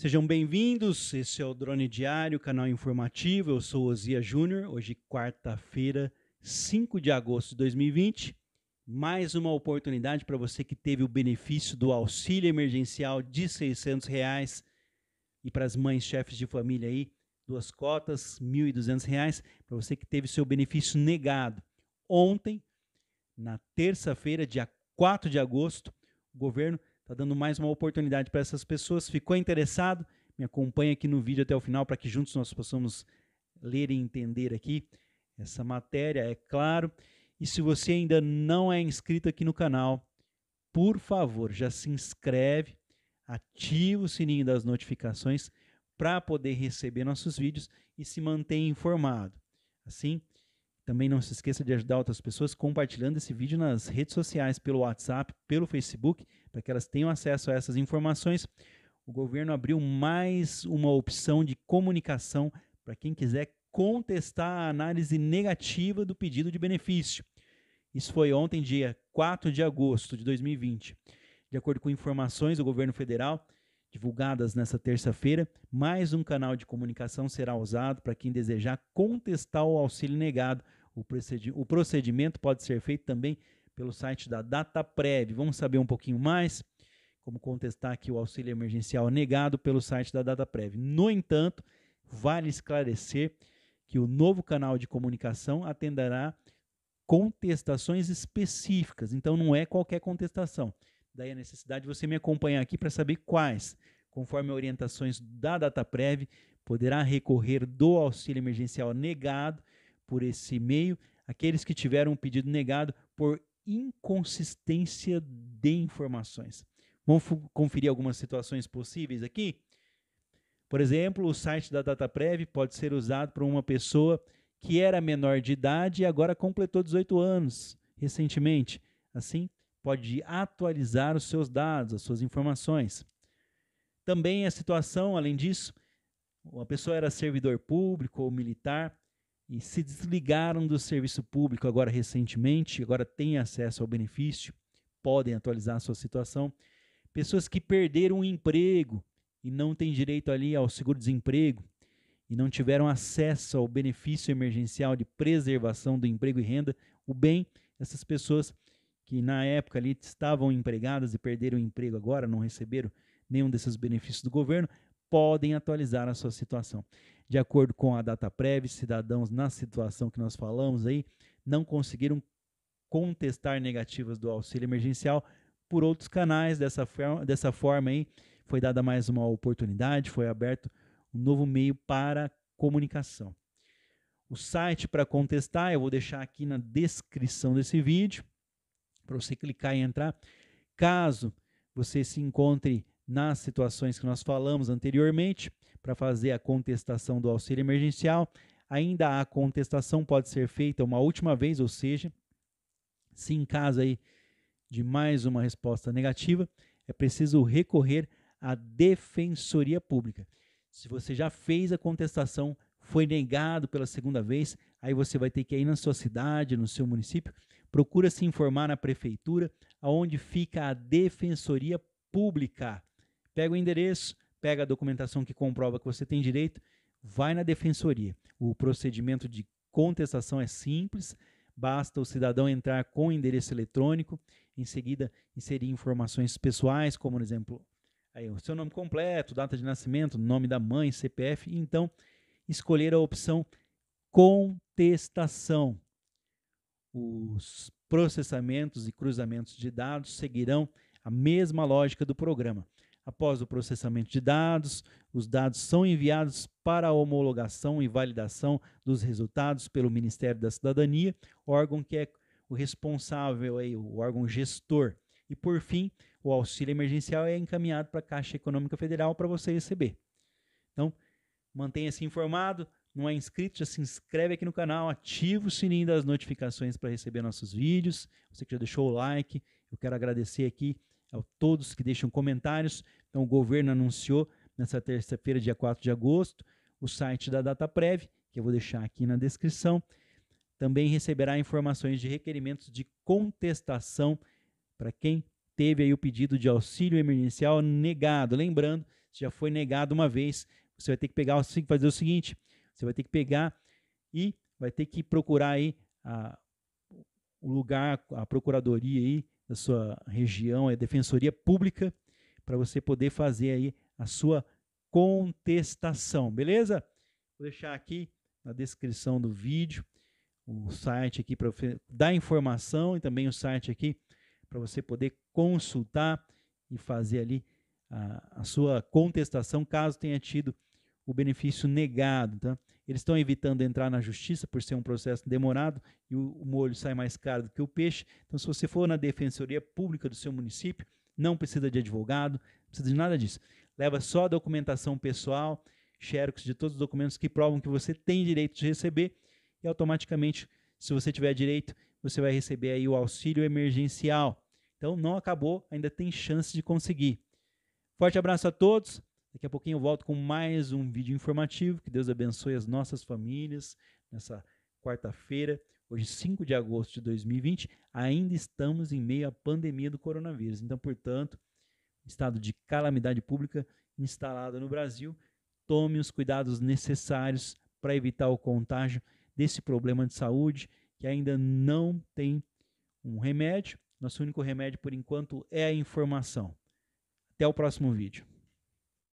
Sejam bem-vindos, esse é o Drone Diário, canal informativo. Eu sou Ozia Júnior. Hoje, quarta-feira, 5 de agosto de 2020. Mais uma oportunidade para você que teve o benefício do auxílio emergencial de R$ 600 reais. e para as mães chefes de família aí, duas cotas, R$ 1.200, para você que teve seu benefício negado. Ontem, na terça-feira, dia 4 de agosto, o governo está dando mais uma oportunidade para essas pessoas. Ficou interessado? Me acompanha aqui no vídeo até o final para que juntos nós possamos ler e entender aqui essa matéria, é claro. E se você ainda não é inscrito aqui no canal, por favor, já se inscreve, ativa o sininho das notificações para poder receber nossos vídeos e se manter informado. Assim, também não se esqueça de ajudar outras pessoas compartilhando esse vídeo nas redes sociais, pelo WhatsApp, pelo Facebook, para que elas tenham acesso a essas informações. O governo abriu mais uma opção de comunicação para quem quiser contestar a análise negativa do pedido de benefício. Isso foi ontem, dia 4 de agosto de 2020. De acordo com informações do governo federal divulgadas nesta terça-feira, mais um canal de comunicação será usado para quem desejar contestar o auxílio negado o, procedi o procedimento pode ser feito também pelo site da DataPrev. Vamos saber um pouquinho mais como contestar aqui o auxílio emergencial é negado pelo site da DataPrev. No entanto, vale esclarecer que o novo canal de comunicação atenderá contestações específicas, então não é qualquer contestação. Daí a necessidade de você me acompanhar aqui para saber quais, conforme orientações da DataPrev, poderá recorrer do auxílio emergencial negado por esse meio aqueles que tiveram um pedido negado por inconsistência de informações. Vamos conferir algumas situações possíveis aqui? Por exemplo, o site da DataPrev pode ser usado por uma pessoa que era menor de idade e agora completou 18 anos recentemente. Assim, pode atualizar os seus dados, as suas informações. Também a situação, além disso, uma pessoa era servidor público ou militar e se desligaram do serviço público agora recentemente, agora têm acesso ao benefício, podem atualizar a sua situação. Pessoas que perderam o emprego e não têm direito ali ao seguro-desemprego e não tiveram acesso ao benefício emergencial de preservação do emprego e renda, o bem, essas pessoas que na época ali estavam empregadas e perderam o emprego agora, não receberam nenhum desses benefícios do governo, podem atualizar a sua situação de acordo com a data prévia, cidadãos na situação que nós falamos aí não conseguiram contestar negativas do auxílio emergencial por outros canais. Dessa, forma, dessa forma aí, foi dada mais uma oportunidade, foi aberto um novo meio para comunicação. O site para contestar eu vou deixar aqui na descrição desse vídeo para você clicar e entrar. Caso você se encontre nas situações que nós falamos anteriormente, para fazer a contestação do auxílio emergencial. Ainda a contestação pode ser feita uma última vez, ou seja, se em caso aí de mais uma resposta negativa, é preciso recorrer à defensoria pública. Se você já fez a contestação, foi negado pela segunda vez, aí você vai ter que ir na sua cidade, no seu município, procura se informar na prefeitura, aonde fica a defensoria pública. Pega o endereço, pega a documentação que comprova que você tem direito, vai na defensoria. O procedimento de contestação é simples, basta o cidadão entrar com o endereço eletrônico, em seguida inserir informações pessoais, como por exemplo, aí, o seu nome completo, data de nascimento, nome da mãe, CPF, e então escolher a opção contestação. Os processamentos e cruzamentos de dados seguirão a mesma lógica do programa. Após o processamento de dados, os dados são enviados para a homologação e validação dos resultados pelo Ministério da Cidadania, órgão que é o responsável, aí, o órgão gestor. E, por fim, o auxílio emergencial é encaminhado para a Caixa Econômica Federal para você receber. Então, mantenha-se informado. Não é inscrito, já se inscreve aqui no canal, ativa o sininho das notificações para receber nossos vídeos. Você que já deixou o like, eu quero agradecer aqui a é todos que deixam comentários. Então, o governo anunciou nessa terça-feira, dia 4 de agosto, o site da Data Prev, que eu vou deixar aqui na descrição. Também receberá informações de requerimentos de contestação para quem teve aí o pedido de auxílio emergencial negado. Lembrando, se já foi negado uma vez, você vai ter que pegar, fazer o seguinte, você vai ter que pegar e vai ter que procurar aí a, o lugar, a procuradoria aí da sua região, é defensoria pública, para você poder fazer aí a sua contestação, beleza? Vou deixar aqui na descrição do vídeo o site aqui para dar informação e também o site aqui para você poder consultar e fazer ali a, a sua contestação caso tenha tido o benefício negado. Tá? Eles estão evitando entrar na justiça por ser um processo demorado e o, o molho sai mais caro do que o peixe. Então, se você for na defensoria pública do seu município, não precisa de advogado, não precisa de nada disso. Leva só a documentação pessoal, xerox de todos os documentos que provam que você tem direito de receber e automaticamente, se você tiver direito, você vai receber aí o auxílio emergencial. Então não acabou, ainda tem chance de conseguir. Forte abraço a todos. Daqui a pouquinho eu volto com mais um vídeo informativo. Que Deus abençoe as nossas famílias nessa quarta-feira, hoje 5 de agosto de 2020. Ainda estamos em meio à pandemia do coronavírus. Então, portanto, estado de calamidade pública instalado no Brasil. Tome os cuidados necessários para evitar o contágio desse problema de saúde que ainda não tem um remédio. Nosso único remédio por enquanto é a informação. Até o próximo vídeo.